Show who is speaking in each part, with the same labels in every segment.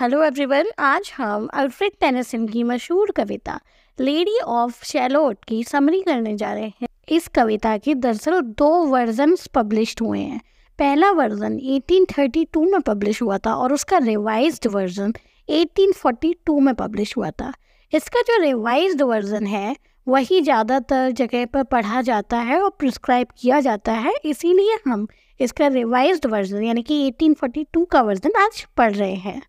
Speaker 1: hello everyone आज हम Alfred Tennyson की मशहूर कविता लेडी ऑफ शैलोट की समरी करने जा रहे हैं इस कविता के दरअसल दो वर्जन्स पब्लिश हुए हैं पहला वर्जन 1832 में पब्लिश हुआ था और उसका रिवाइज्ड वर्जन 1842 में पब्लिश हुआ था इसका जो रिवाइज्ड वर्जन है वही ज़्यादातर जगह पर पढ़ा जाता है और प्रिस्क्राइब किया जाता है इसीलिए हम इसका रिवाइज्ड वर्जन यानी कि 1842 का वर्जन आज पढ़ रहे हैं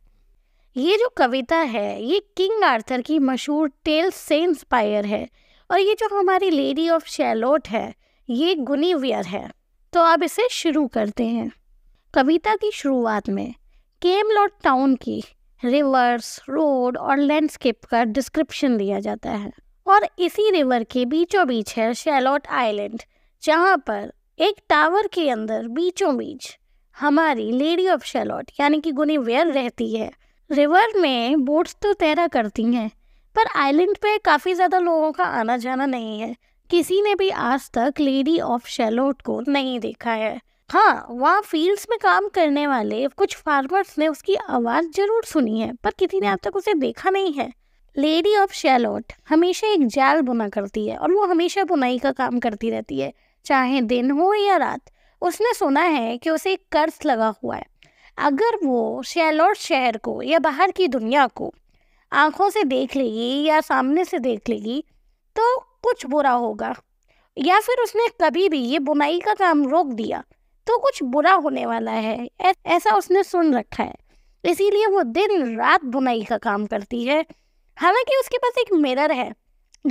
Speaker 1: ये जो कविता है ये किंग आर्थर की मशहूर टेल्स से इंस्पायर है और ये जो हमारी लेडी ऑफ शैलोट है ये गुनीवियर है तो अब इसे शुरू करते हैं कविता की शुरुआत में केमलॉट टाउन की रिवर्स रोड और लैंडस्केप का डिस्क्रिप्शन दिया जाता है और इसी रिवर के बीचों बीच है शैलोट आइलैंड जहाँ पर एक टावर के अंदर बीचों बीच हमारी लेडी ऑफ शैलोट यानी कि गुनीवियर रहती है रिवर में बोट्स तो तैरा करती हैं पर आइलैंड पे काफ़ी ज़्यादा लोगों का आना जाना नहीं है किसी ने भी आज तक लेडी ऑफ शेलोट को नहीं देखा है हाँ वहाँ फील्ड्स में काम करने वाले कुछ फार्मर्स ने उसकी आवाज़ जरूर सुनी है पर किसी ने अब तक उसे देखा नहीं है लेडी ऑफ शेलोट हमेशा एक जाल बुना करती है और वो हमेशा बुनाई का काम करती रहती है चाहे दिन हो या रात उसने सुना है कि उसे एक कर्ज लगा हुआ है अगर वो शैलॉट शहर को या बाहर की दुनिया को आँखों से देख लेगी या सामने से देख लेगी तो कुछ बुरा होगा या फिर उसने कभी भी ये बुनाई का काम रोक दिया तो कुछ बुरा होने वाला है ऐसा उसने सुन रखा है इसीलिए वो दिन रात बुनाई का काम करती है हालांकि उसके पास एक मिरर है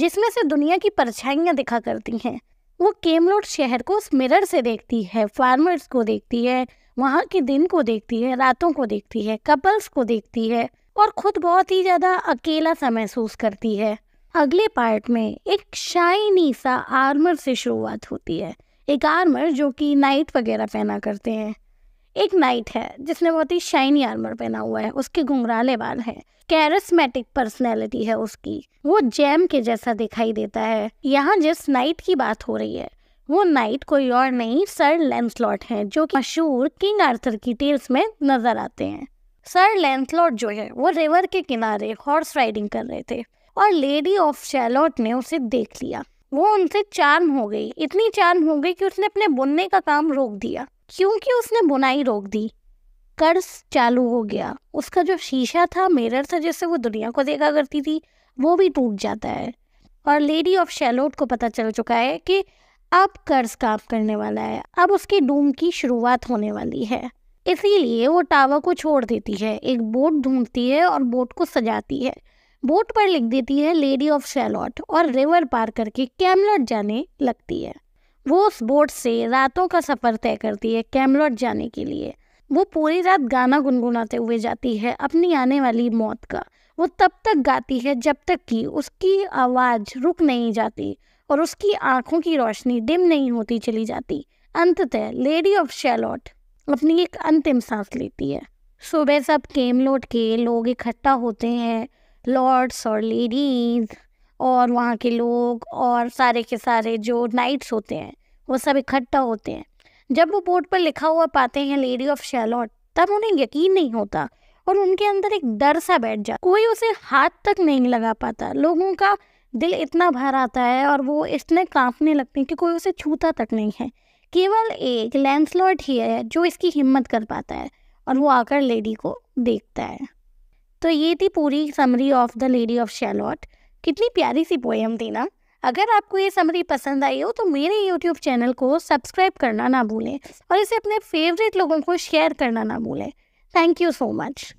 Speaker 1: जिसमें से दुनिया की परछाइयाँ दिखा करती हैं वो केमलोट शहर को उस मिरर से देखती है फार्मर्स को देखती है वहाँ के दिन को देखती है रातों को देखती है कपल्स को देखती है और खुद बहुत ही ज़्यादा अकेला सा महसूस करती है अगले पार्ट में एक शाइनी सा आर्मर से शुरुआत होती है एक आर्मर जो कि नाइट वगैरह पहना करते हैं एक नाइट है जिसने बहुत ही शाइनी आर्मर पहना हुआ है उसके घुंघराले बाल हैं कैरिस्मेटिक पर्सनैलिटी है उसकी वो जैम के जैसा दिखाई देता है यहाँ जिस नाइट की बात हो रही है वो नाइट कोई और नहीं सर लेंसलॉट हैं जो कि मशहूर किंग आर्थर की टेल्स में नजर आते हैं सर लेंसलॉट जो है वो रिवर के किनारे हॉर्स राइडिंग कर रहे थे और लेडी ऑफ शैलॉट ने उसे देख लिया वो उनसे चार्म हो गई इतनी चार्म हो गई कि उसने अपने बुनने का काम रोक दिया क्योंकि उसने बुनाई रोक दी कर्ज चालू हो गया उसका जो शीशा था मिरर था जिससे वो दुनिया को देखा करती थी वो भी टूट जाता है और लेडी ऑफ शैलोट को पता चल चुका है कि अब कर्ज काम करने वाला है अब उसके डूम की शुरुआत होने वाली है इसीलिए वो टावर को छोड़ देती है एक बोट ढूंढती है और बोट को सजाती है बोट पर लिख देती है लेडी ऑफ शैलॉट और रिवर पार करके कैमलॉट जाने लगती है वो उस बोट से रातों का सफ़र तय करती है कैमलॉट जाने के लिए वो पूरी रात गाना गुनगुनाते हुए जाती है अपनी आने वाली मौत का वो तब तक गाती है जब तक कि उसकी आवाज़ रुक नहीं जाती और उसकी आंखों की रोशनी डिम नहीं होती चली जाती अंततः लेडी ऑफ शैलॉट अपनी एक अंतिम सांस लेती है सुबह सब केमलोट के लोग इकट्ठा होते हैं लॉर्ड्स और लेडीज और वहाँ के लोग और सारे के सारे जो नाइट्स होते हैं वो सब इकट्ठा होते हैं जब वो बोर्ड पर लिखा हुआ पाते हैं लेडी ऑफ शैलॉट तब उन्हें यकीन नहीं होता और उनके अंदर एक डर सा बैठ जाता कोई उसे हाथ तक नहीं लगा पाता लोगों का दिल इतना भर आता है और वो इसने कांपने लगते हैं कि कोई उसे छूता तक नहीं है केवल एक लैंसलॉट ही है जो इसकी हिम्मत कर पाता है और वो आकर लेडी को देखता है तो ये थी पूरी summary of the lady of Shalott कितनी प्यारी सी पोएम थी ना अगर आपको ये समरी पसंद आई हो तो मेरे YouTube चैनल को सब्सक्राइब करना ना भूलें और इसे अपने फेवरेट लोगों को शेयर करना ना भूलें थैंक यू सो मच